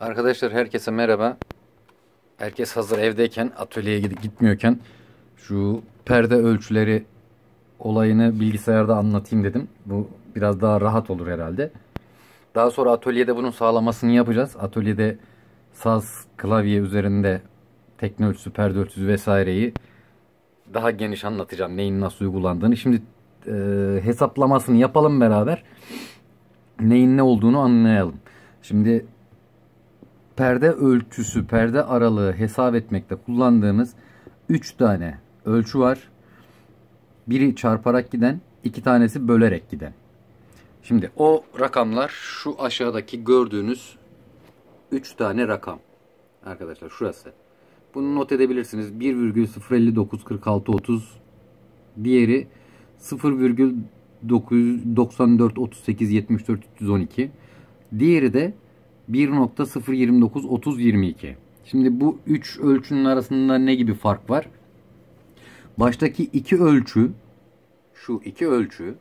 Arkadaşlar herkese merhaba. Herkes hazır evdeyken, atölyeye gitmiyorken şu perde ölçüleri olayını bilgisayarda anlatayım dedim. Bu biraz daha rahat olur herhalde. Daha sonra atölyede bunun sağlamasını yapacağız. Atölyede saz, klavye üzerinde tekne ölçüsü, perde ölçüsü vesaireyi daha geniş anlatacağım. Neyin nasıl uygulandığını. Şimdi e, hesaplamasını yapalım beraber. Neyin ne olduğunu anlayalım. Şimdi perde ölçüsü, perde aralığı hesap etmekte kullandığımız 3 tane ölçü var. Biri çarparak giden, iki tanesi bölerek giden. Şimdi o rakamlar şu aşağıdaki gördüğünüz 3 tane rakam. Arkadaşlar şurası. Bunu not edebilirsiniz. 1,0594630 diğeri 0,994387412 diğeri de 1.029 30 Şimdi bu 3 ölçünün arasında ne gibi fark var? Baştaki iki ölçü şu iki ölçü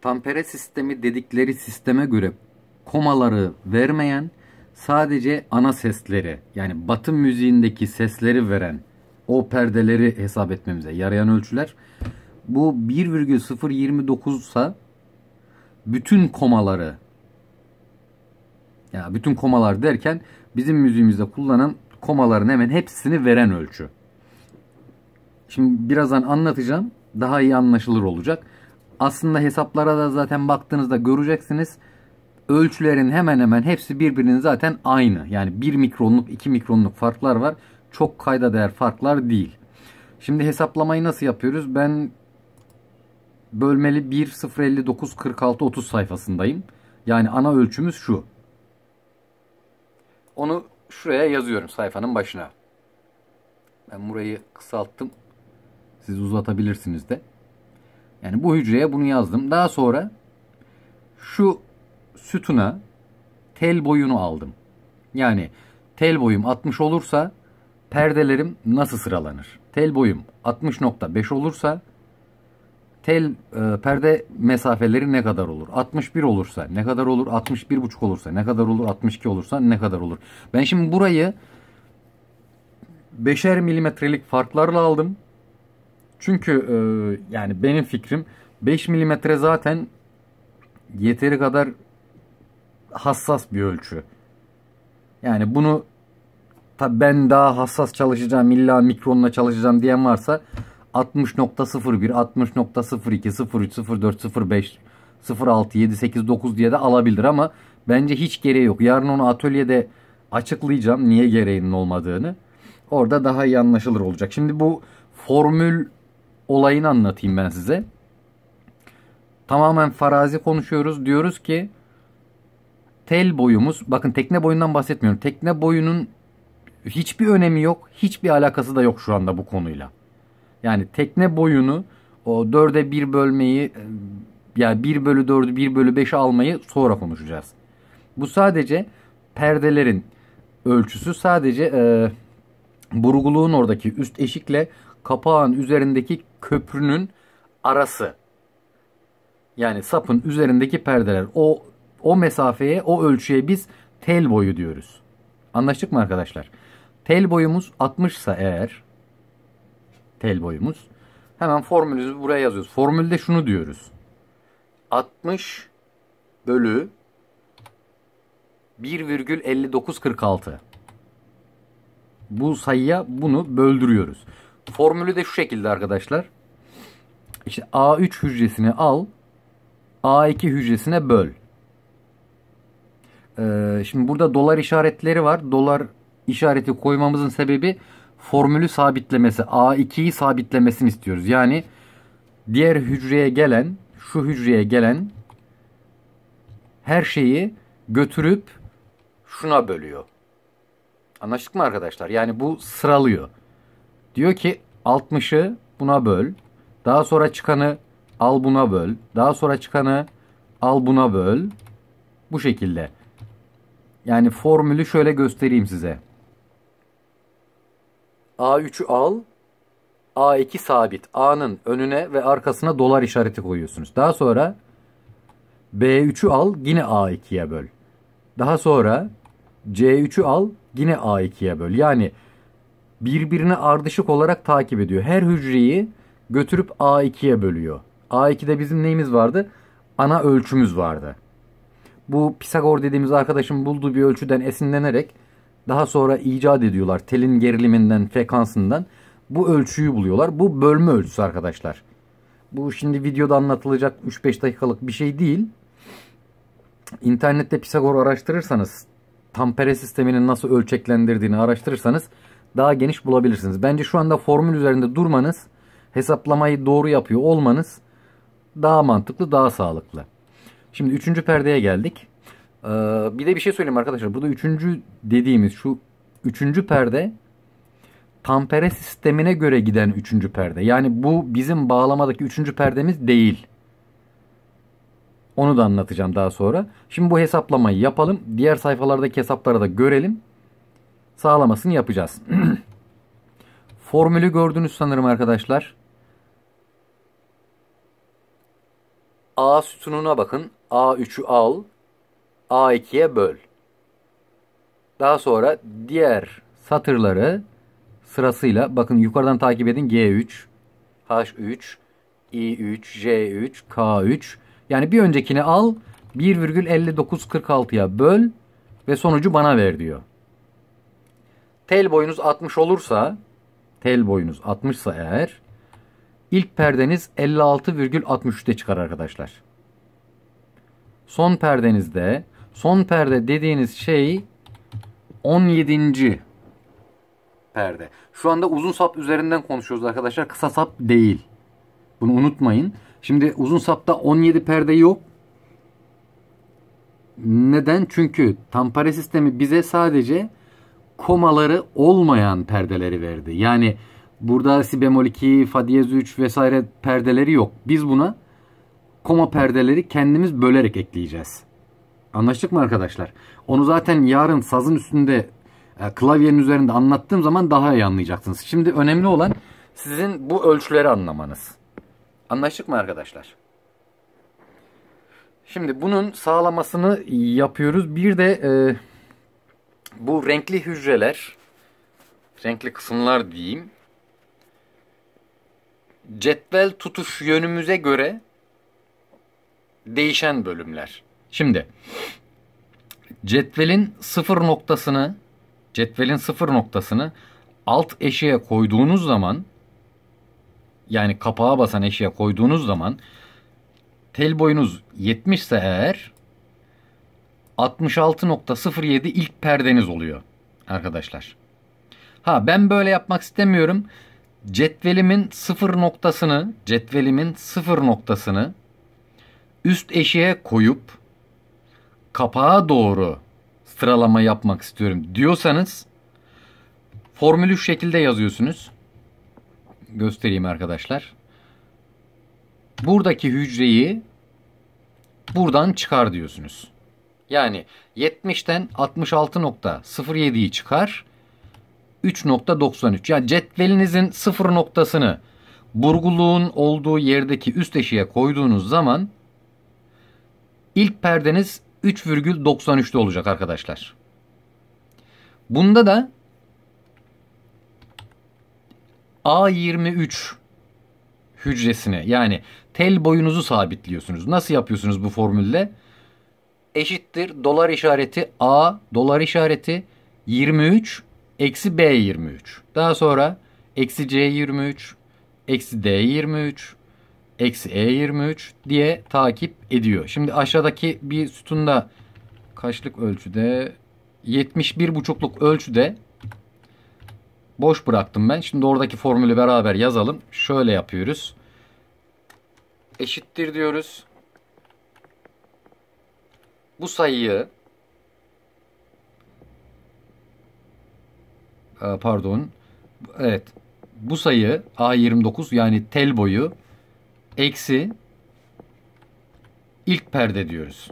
tampere sistemi dedikleri sisteme göre komaları vermeyen sadece ana sesleri yani batı müziğindeki sesleri veren o perdeleri hesap etmemize yarayan ölçüler. Bu 1,029 ise bütün komaları ya bütün komalar derken bizim müziğimizde kullanan komaların hemen hepsini veren ölçü. Şimdi birazdan anlatacağım. Daha iyi anlaşılır olacak. Aslında hesaplara da zaten baktığınızda göreceksiniz. Ölçülerin hemen hemen hepsi birbirinin zaten aynı. Yani 1 mikronluk 2 mikronluk farklar var. Çok kayda değer farklar değil. Şimdi hesaplamayı nasıl yapıyoruz? Ben bölmeli 1 059 46 30 sayfasındayım. Yani ana ölçümüz şu. Onu şuraya yazıyorum sayfanın başına. Ben burayı kısalttım. Siz uzatabilirsiniz de. Yani bu hücreye bunu yazdım. Daha sonra şu sütuna tel boyunu aldım. Yani tel boyum 60 olursa perdelerim nasıl sıralanır? Tel boyum 60.5 olursa tel e, perde mesafeleri ne kadar olur? 61 olursa ne kadar olur? 61,5 olursa ne kadar olur? 62 olursa ne kadar olur? Ben şimdi burayı 5'er milimetrelik farklarla aldım. Çünkü e, yani benim fikrim 5 milimetre zaten yeteri kadar hassas bir ölçü. Yani bunu tabi ben daha hassas çalışacağım illa mikronla çalışacağım diyen varsa 60.01, 60.02, 03, 04, 05, 06, 7, 8, 9 diye de alabilir ama bence hiç gereği yok. Yarın onu atölyede açıklayacağım niye gereğinin olmadığını. Orada daha iyi anlaşılır olacak. Şimdi bu formül olayını anlatayım ben size. Tamamen farazi konuşuyoruz. Diyoruz ki tel boyumuz, bakın tekne boyundan bahsetmiyorum. Tekne boyunun hiçbir önemi yok, hiçbir alakası da yok şu anda bu konuyla. Yani tekne boyunu o dörde bir bölmeyi e, yani bir bölü dördü bir bölü beşi almayı sonra konuşacağız. Bu sadece perdelerin ölçüsü sadece e, burguluğun oradaki üst eşikle kapağın üzerindeki köprünün arası. Yani sapın üzerindeki perdeler. O o mesafeye, o ölçüye biz tel boyu diyoruz. Anlaştık mı arkadaşlar? Tel boyumuz 60 ise eğer tel boyumuz. Hemen formülümüzü buraya yazıyoruz. Formülde şunu diyoruz. 60 bölü 1,5946. Bu sayıya bunu böldürüyoruz. Formülü de şu şekilde arkadaşlar. İşte A3 hücresini al. A2 hücresine böl. Ee, şimdi burada dolar işaretleri var. Dolar işareti koymamızın sebebi formülü sabitlemesi A2'yi sabitlemesini istiyoruz. Yani diğer hücreye gelen şu hücreye gelen her şeyi götürüp şuna bölüyor. Anlaştık mı arkadaşlar? Yani bu sıralıyor. Diyor ki 60'ı buna böl. Daha sonra çıkanı al buna böl. Daha sonra çıkanı al buna böl. Bu şekilde. Yani formülü şöyle göstereyim size. A3'ü al, A2 sabit. A'nın önüne ve arkasına dolar işareti koyuyorsunuz. Daha sonra B3'ü al, yine A2'ye böl. Daha sonra C3'ü al, yine A2'ye böl. Yani birbirine ardışık olarak takip ediyor. Her hücreyi götürüp A2'ye bölüyor. A2'de bizim neyimiz vardı? Ana ölçümüz vardı. Bu Pisagor dediğimiz arkadaşın bulduğu bir ölçüden esinlenerek daha sonra icat ediyorlar telin geriliminden, frekansından. Bu ölçüyü buluyorlar. Bu bölme ölçüsü arkadaşlar. Bu şimdi videoda anlatılacak 3-5 dakikalık bir şey değil. İnternette Pisagor araştırırsanız tampere sisteminin nasıl ölçeklendirdiğini araştırırsanız daha geniş bulabilirsiniz. Bence şu anda formül üzerinde durmanız, hesaplamayı doğru yapıyor olmanız daha mantıklı, daha sağlıklı. Şimdi üçüncü perdeye geldik. Ee, bir de bir şey söyleyeyim arkadaşlar. Burada üçüncü dediğimiz şu üçüncü perde tampere sistemine göre giden üçüncü perde. Yani bu bizim bağlamadaki üçüncü perdemiz değil. Onu da anlatacağım daha sonra. Şimdi bu hesaplamayı yapalım. Diğer sayfalardaki hesapları da görelim. Sağlamasını yapacağız. Formülü gördünüz sanırım arkadaşlar. A sütununa bakın. A3'ü al. A2'ye böl. Daha sonra diğer satırları sırasıyla bakın yukarıdan takip edin G3, H3, I3, J3, K3. Yani bir öncekini al 1,5946'ya böl ve sonucu bana ver diyor. Tel boyunuz 60 olursa tel boyunuz 60 ise eğer ilk perdeniz 56,63'te çıkar arkadaşlar. Son perdenizde Son perde dediğiniz şey 17. perde. Şu anda uzun sap üzerinden konuşuyoruz arkadaşlar. Kısa sap değil. Bunu unutmayın. Şimdi uzun sapta 17 perde yok. Neden? Çünkü tampare sistemi bize sadece komaları olmayan perdeleri verdi. Yani burada si bemol 2, fa diyez 3 vesaire perdeleri yok. Biz buna koma perdeleri kendimiz bölerek ekleyeceğiz. Anlaştık mı arkadaşlar? Onu zaten yarın sazın üstünde e, klavyenin üzerinde anlattığım zaman daha iyi anlayacaksınız. Şimdi önemli olan sizin bu ölçüleri anlamanız. Anlaştık mı arkadaşlar? Şimdi bunun sağlamasını yapıyoruz. Bir de e, bu renkli hücreler, renkli kısımlar diyeyim. Cetvel tutuş yönümüze göre değişen bölümler. Şimdi cetvelin sıfır noktasını cetvelin sıfır noktasını alt eşeğe koyduğunuz zaman yani kapağa basan eşeğe koyduğunuz zaman tel boyunuz 70 ise eğer 66.07 ilk perdeniz oluyor arkadaşlar. Ha ben böyle yapmak istemiyorum. Cetvelimin sıfır noktasını cetvelimin sıfır noktasını üst eşeğe koyup kapağa doğru sıralama yapmak istiyorum diyorsanız formülü şu şekilde yazıyorsunuz. Göstereyim arkadaşlar. Buradaki hücreyi buradan çıkar diyorsunuz. Yani 70'ten 66.07'yi çıkar. 3.93. Yani cetvelinizin sıfır noktasını burguluğun olduğu yerdeki üst eşiğe koyduğunuz zaman ilk perdeniz 3,93'te olacak arkadaşlar. Bunda da A23 hücresine yani tel boyunuzu sabitliyorsunuz. Nasıl yapıyorsunuz bu formülle? Eşittir dolar işareti A dolar işareti 23 eksi B23. Daha sonra eksi C23 eksi D23 eksi E23 diye takip ediyor. Şimdi aşağıdaki bir sütunda kaçlık ölçüde 71 buçukluk ölçüde boş bıraktım ben. Şimdi oradaki formülü beraber yazalım. Şöyle yapıyoruz. Eşittir diyoruz. Bu sayıyı e, pardon evet bu sayı A29 yani tel boyu eksi ilk perde diyoruz.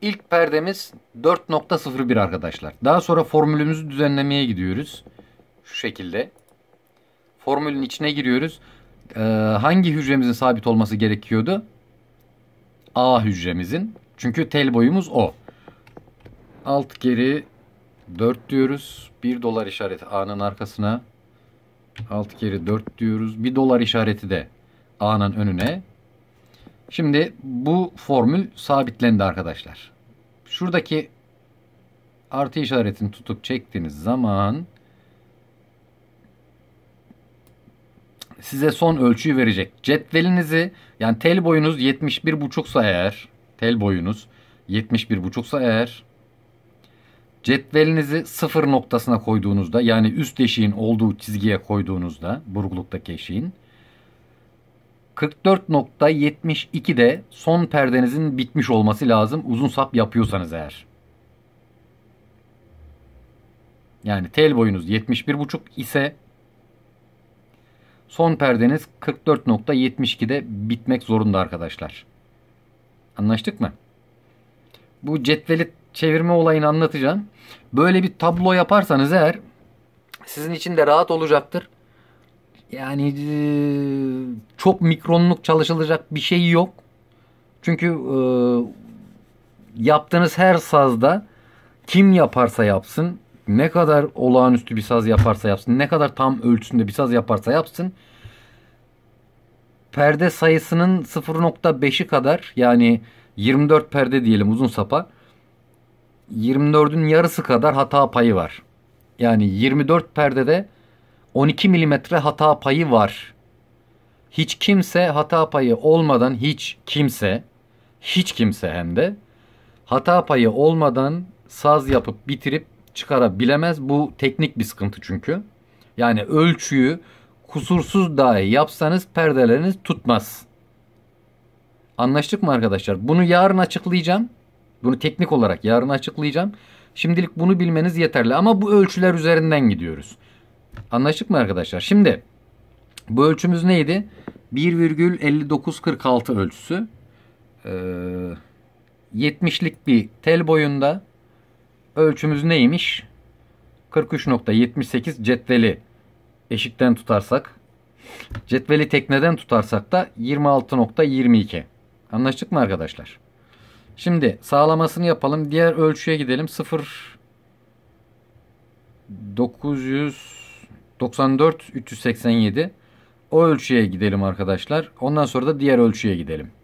İlk perdemiz 4.01 arkadaşlar. Daha sonra formülümüzü düzenlemeye gidiyoruz. Şu şekilde. Formülün içine giriyoruz. Ee, hangi hücremizin sabit olması gerekiyordu? A hücremizin. Çünkü tel boyumuz o. Alt geri 4 diyoruz. 1 dolar işareti A'nın arkasına. 6 kere 4 diyoruz. Bir dolar işareti de A'nın önüne. Şimdi bu formül sabitlendi arkadaşlar. Şuradaki artı işaretini tutup çektiğiniz zaman size son ölçüyü verecek. Cetvelinizi yani tel boyunuz 71,5 sa eğer tel boyunuz 71,5 sa eğer Cetvelinizi sıfır noktasına koyduğunuzda yani üst deşiğin olduğu çizgiye koyduğunuzda burguluktaki eşiğin 44.72'de son perdenizin bitmiş olması lazım uzun sap yapıyorsanız eğer. Yani tel boyunuz 71.5 ise son perdeniz 44.72'de bitmek zorunda arkadaşlar. Anlaştık mı? Bu cetveli çevirme olayını anlatacağım. Böyle bir tablo yaparsanız eğer sizin için de rahat olacaktır. Yani e, çok mikronluk çalışılacak bir şey yok. Çünkü e, yaptığınız her sazda kim yaparsa yapsın, ne kadar olağanüstü bir saz yaparsa yapsın, ne kadar tam ölçüsünde bir saz yaparsa yapsın perde sayısının 0.5'i kadar yani 24 perde diyelim uzun sapa 24'ün yarısı kadar hata payı var. Yani 24 perdede 12 milimetre hata payı var. Hiç kimse hata payı olmadan hiç kimse hiç kimse hem de hata payı olmadan saz yapıp bitirip çıkarabilemez. Bu teknik bir sıkıntı çünkü. Yani ölçüyü kusursuz dahi yapsanız perdeleriniz tutmaz. Anlaştık mı arkadaşlar? Bunu yarın açıklayacağım. Bunu teknik olarak yarın açıklayacağım. Şimdilik bunu bilmeniz yeterli ama bu ölçüler üzerinden gidiyoruz. Anlaştık mı arkadaşlar? Şimdi bu ölçümüz neydi? 1,5946 ölçüsü. Ee, 70'lik bir tel boyunda ölçümüz neymiş? 43.78 cetveli eşikten tutarsak cetveli tekneden tutarsak da 26.22. Anlaştık mı arkadaşlar? Şimdi sağlamasını yapalım. Diğer ölçüye gidelim. 0 994 387 o ölçüye gidelim arkadaşlar. Ondan sonra da diğer ölçüye gidelim.